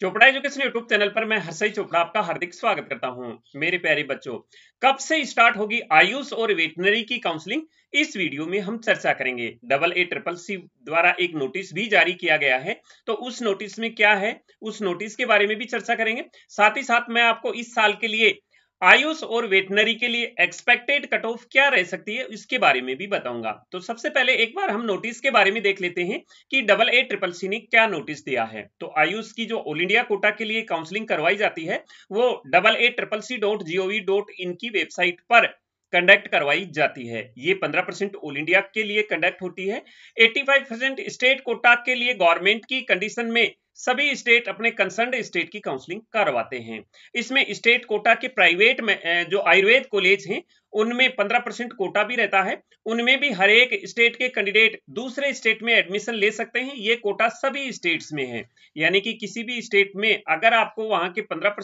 Chopra education YouTube channel पर मैं हर्षई चोपड़ा आपका हार्दिक स्वागत करता हूं मेरे प्यारे बच्चों कब से स्टार्ट होगी आयुष और वेटनरी की काउंसलिंग इस वीडियो में हम चर्चा करेंगे डबल ए ट्रिपल सी द्वारा एक नोटिस भी जारी किया गया है तो उस नोटिस में क्या है उस नोटिस के बारे में भी चर्चा करेंगे साथ ही साथ मैं आपको इस साल के लिए आयुष और वेटनरी के लिए एक्सपेक्टेड कट ऑफ क्या रह सकती है इसके बारे में भी बताऊंगा तो सबसे पहले एक बार हम नोटिस के बारे में देख लेते हैं कि डबल ए ट्रिपल सी ने क्या नोटिस दिया है तो आयुष की जो ऑल इंडिया कोटा के लिए काउंसलिंग करवाई जाती है वो double A triple C dot gov dot in की वेबसाइट पर कंडक्ट करवाई जाती है ये 15 परसेंट ऑल इंडिया के लिए कंडक्ट होती है 85 परसेंट स्टेट कोटा के लिए गवर्नमेंट की कंडीशन में सभी स्टेट अपने कंसर्न स्टेट की काउंसलिंग करवाते हैं इसमें स्टेट कोटा के प्राइवेट में जो आयुर्वेद कॉलेज हैं उनमें 15 परसेंट कोटा भी रहता है उनमें भी हर एक स्टेट के कैंडिडेट दूसरे स्टेट में एडमिशन ले सकते हैं ये कोटा सभी स्टेट्स में है यानी कि किसी भी स्टेट में अगर आपको वहां के पंद्रह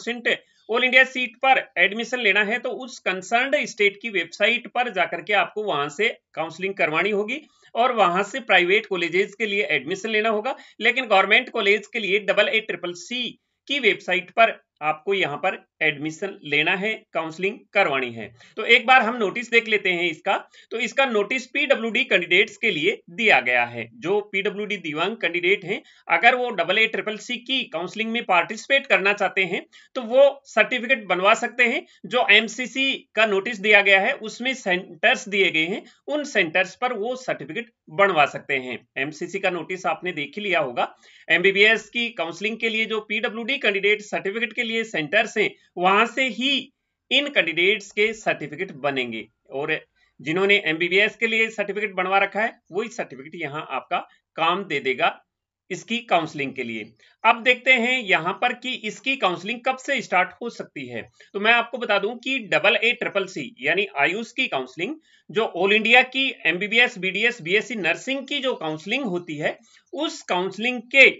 ऑल इंडिया सीट पर एडमिशन लेना है तो उस कंसर्न स्टेट की वेबसाइट पर जाकर के आपको वहां से काउंसलिंग करवानी होगी और वहां से प्राइवेट कॉलेजेस के लिए एडमिशन लेना होगा लेकिन गवर्नमेंट कॉलेज के लिए डबल ए ट्रिपल सी की वेबसाइट पर आपको यहाँ पर एडमिशन लेना है काउंसलिंग करवानी है तो एक बार हम नोटिस देख लेते हैं इसका तो इसका नोटिस पीडब्ल्यूडी कैंडिडेट्स के लिए दिया गया है जो पीडब्ल्यूडी दिव्यांग कैंडिडेट हैं अगर वो डबल ए ट्रिपल सी की काउंसलिंग में पार्टिसिपेट करना चाहते हैं तो वो सर्टिफिकेट बनवा सकते हैं जो एमसीसी का नोटिस दिया गया है उसमें सेंटर्स दिए गए हैं उन सेंटर्स पर वो सर्टिफिकेट बनवा सकते हैं एमसीसी का नोटिस आपने देख ही लिया होगा एमबीबीएस की काउंसलिंग के लिए जो पीडब्ल्यू कैंडिडेट सर्टिफिकेट के लिए लिए सेंटर्स हैं वहां से ही इन कैंडिडेट्स के सर्टिफिकेट बनेंगे और जिन्होंने एमबीबीएस के लिए सर्टिफिकेट बनवा रखा है वही सर्टिफिकेट यहाँ आपका काम दे देगा इसकी काउंसलिंग के लिए अब देखते हैं यहां पर कि इसकी काउंसलिंग कब से स्टार्ट हो सकती है तो मैं आपको बता दूं कि डबल ए ट्रिपल सी यानी आयुष की काउंसलिंग जो ऑल इंडिया की एमबीबीएस बीडीएस बीएससी नर्सिंग की जो काउंसलिंग होती है उस काउंसलिंग के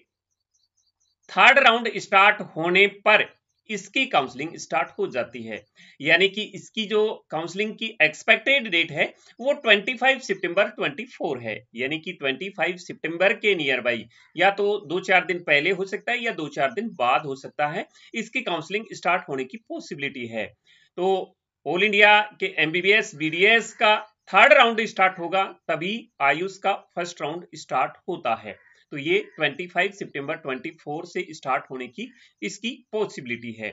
थर्ड राउंड स्टार्ट होने पर इसकी काउंसलिंग स्टार्ट हो जाती है यानी कि इसकी जो काउंसलिंग की एक्सपेक्टेड डेट है वो 25 सितंबर 24 है यानी कि 25 सितंबर के नियर बाई या तो दो चार दिन पहले हो सकता है या दो चार दिन बाद हो सकता है इसकी काउंसलिंग स्टार्ट होने की पॉसिबिलिटी है तो ऑल इंडिया के एमबीबीएस बीडीएस का थर्ड राउंड स्टार्ट होगा तभी आयुष का फर्स्ट राउंड स्टार्ट होता है तो ये 25 सितंबर 24 से स्टार्ट होने की इसकी पॉसिबिलिटी है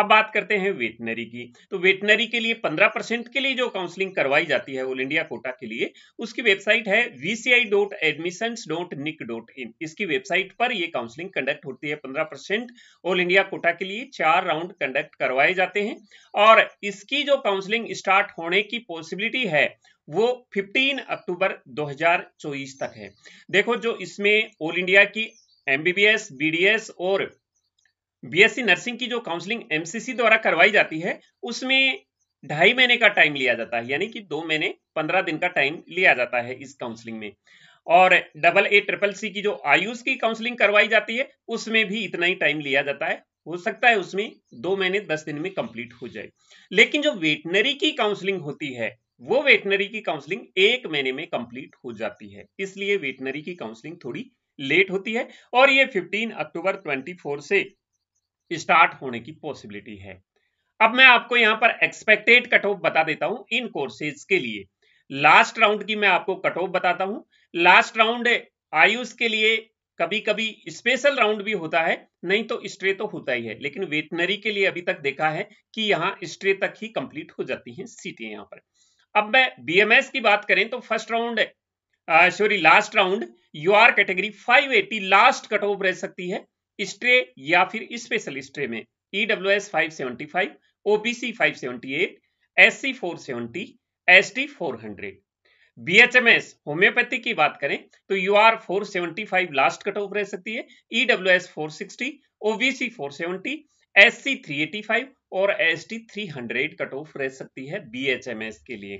अब बात करते हैं वेटनरी की तो वेटनरी के लिए 15 परसेंट के लिए जो काउंसलिंग करवाई जाती है ऑल इंडिया कोटा के लिए उसकी वेबसाइट है वीसीआई इसकी वेबसाइट पर यह काउंसलिंग कंडक्ट होती है पंद्रह परसेंट ऑल इंडिया कोटा के लिए चार राउंड कंडक्ट करवाए जाते हैं और इसकी जो काउंसलिंग स्टार्ट होने की पॉसिबिलिटी है वो 15 अक्टूबर 2024 तक है देखो जो इसमें ऑल इंडिया की एमबीबीएस बीडीएस और बीएससी नर्सिंग की जो काउंसलिंग एमसीसी द्वारा करवाई जाती है उसमें ढाई महीने का टाइम लिया जाता है यानी कि दो महीने पंद्रह दिन का टाइम लिया जाता है इस काउंसलिंग में और डबल ए ट्रिपल सी की जो आयुष की काउंसलिंग करवाई जाती है उसमें भी इतना ही टाइम लिया जाता है हो सकता है उसमें दो महीने दस दिन में कंप्लीट हो जाए लेकिन जो वेटनरी की काउंसलिंग होती है वो वेटनरी की काउंसलिंग एक महीने में कंप्लीट हो जाती है इसलिए वेटनरी की काउंसलिंग थोड़ी लेट होती है और ये 15 अक्टूबर 24 से स्टार्ट होने की पॉसिबिलिटी है अब मैं आपको यहां पर एक्सपेक्टेड कट ऑफ बता देता हूं इन कोर्सेज के लिए लास्ट राउंड की मैं आपको कट ऑफ बताता हूं लास्ट राउंड आयुष के लिए कभी कभी स्पेशल राउंड भी होता है नहीं तो स्ट्रे तो होता ही है लेकिन वेटनरी के लिए अभी तक देखा है कि यहां स्ट्रे तक ही कंप्लीट हो जाती हैं सीटें यहां पर अब मैं बीएमएस की बात करें तो first round sorry last round U R category 580 last cut off रह सकती है स्ट्रे या फिर स्पेशल स्ट्रे में EW S five seventy five OBC five seventy eight S C four seventy S T four hundred BHMS homeopathy की बात करें तो U R four seventy five last cut off रह सकती है EW S four sixty OBC four seventy S C three eighty five और S T three hundred cut off रह सकती है बी एच एम एस के लिए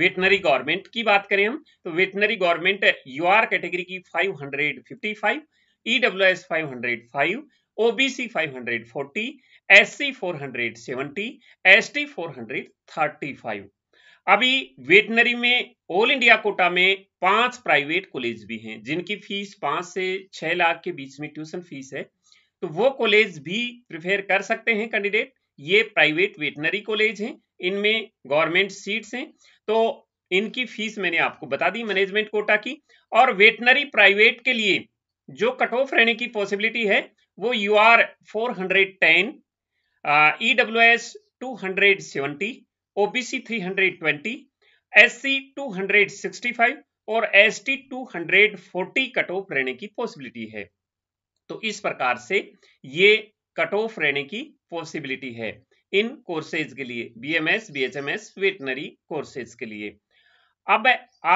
वेटनरी गवर्नमेंट की बात करें हम तो veterinary government U R category की five hundred fifty five E W S five hundred five OBC 540, SC 470, ST 435. अभी वेटनरी में ऑल इंडिया कोटा में पांच प्राइवेट कॉलेज भी हैं जिनकी फीस पांच से छह लाख के बीच में ट्यूशन फीस है तो वो कॉलेज भी प्रिफेयर कर सकते हैं कैंडिडेट ये प्राइवेट वेटनरी कॉलेज हैं इनमें गवर्नमेंट सीट्स हैं तो इनकी फीस मैंने आपको बता दी मैनेजमेंट कोटा की और वेटनरी प्राइवेट के लिए जो कट ऑफ रहने की पॉसिबिलिटी है वो U R four hundred ten E W S two hundred seventy O B C three hundred twenty S C two hundred sixty five और S T two hundred forty cut off रहने की possibility है तो इस प्रकार से ये cut off रहने की पॉसिबिलिटी है इन कोर्सेज के लिए बीएमएस बीएचएमएस वेटनरी कोर्सेज के लिए अब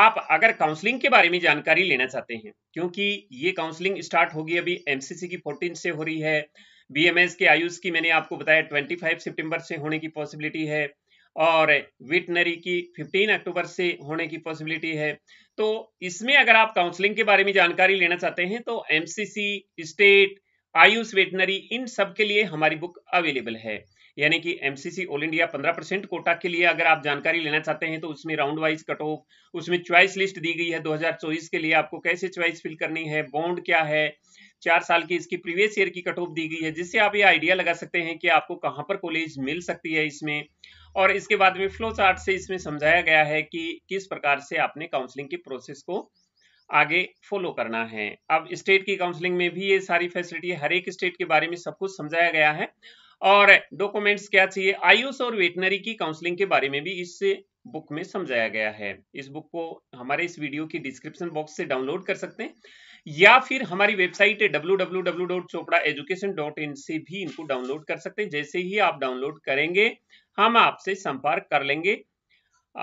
आप अगर काउंसलिंग के बारे में जानकारी लेना चाहते हैं क्योंकि ये काउंसलिंग स्टार्ट होगी अभी एमसीसी की फोर्टीन से हो रही है बीएमएस के आयुष की मैंने आपको बताया फाइव सितंबर से होने की पॉसिबिलिटी है और विटनरी की 15 अक्टूबर से होने की पॉसिबिलिटी है तो इसमें अगर आप काउंसलिंग के बारे में जानकारी लेना चाहते हैं तो एमसीसी स्टेट आयुष वेटनरी इन सब के लिए हमारी बुक अवेलेबल है यानी कि MCC all India 15 percent quota के लिए अगर आप जानकारी लेना चाहते हैं तो उसमें राउंड वाइज कट ऑफ उसमें च्वाइस लिस्ट दी गई है चौबीस के लिए आपको कैसे च्वाइस फिल करनी है बॉन्ड क्या है चार साल की इसकी प्रीवियस ईयर की कट ऑफ दी गई है जिससे आप ये आइडिया लगा सकते हैं कि आपको कहाँ पर कॉलेज मिल सकती है इसमें और इसके बाद में फ्लो चार्ट से इसमें समझाया गया है कि किस प्रकार से आपने काउंसलिंग की प्रोसेस को आगे फॉलो करना है अब स्टेट की काउंसलिंग में भी ये सारी फैसिलिटी हर एक स्टेट के बारे में सब कुछ समझाया गया है और डॉक्यूमेंट्स क्या चाहिए आयुष और वेटनरी की काउंसलिंग के बारे में भी इस बुक में समझाया गया है इस बुक को हमारे इस वीडियो की डिस्क्रिप्शन बॉक्स से डाउनलोड कर सकते हैं या फिर हमारी वेबसाइट है www.chopraeducation.in से भी इनको डाउनलोड कर सकते हैं जैसे ही आप डाउनलोड करेंगे हम आपसे संपर्क कर लेंगे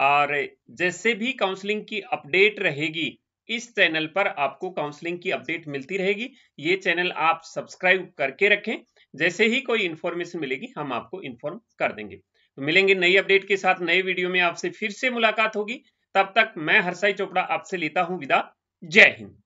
और जैसे भी काउंसलिंग की अपडेट रहेगी इस चैनल पर आपको काउंसलिंग की अपडेट मिलती रहेगी ये चैनल आप सब्सक्राइब करके रखें जैसे ही कोई इन्फॉर्मेशन मिलेगी हम आपको इन्फॉर्म कर देंगे तो मिलेंगे नई अपडेट के साथ नए वीडियो में आपसे फिर से मुलाकात होगी तब तक मैं हरसाई चोपड़ा आपसे लेता हूं विदा जय हिंद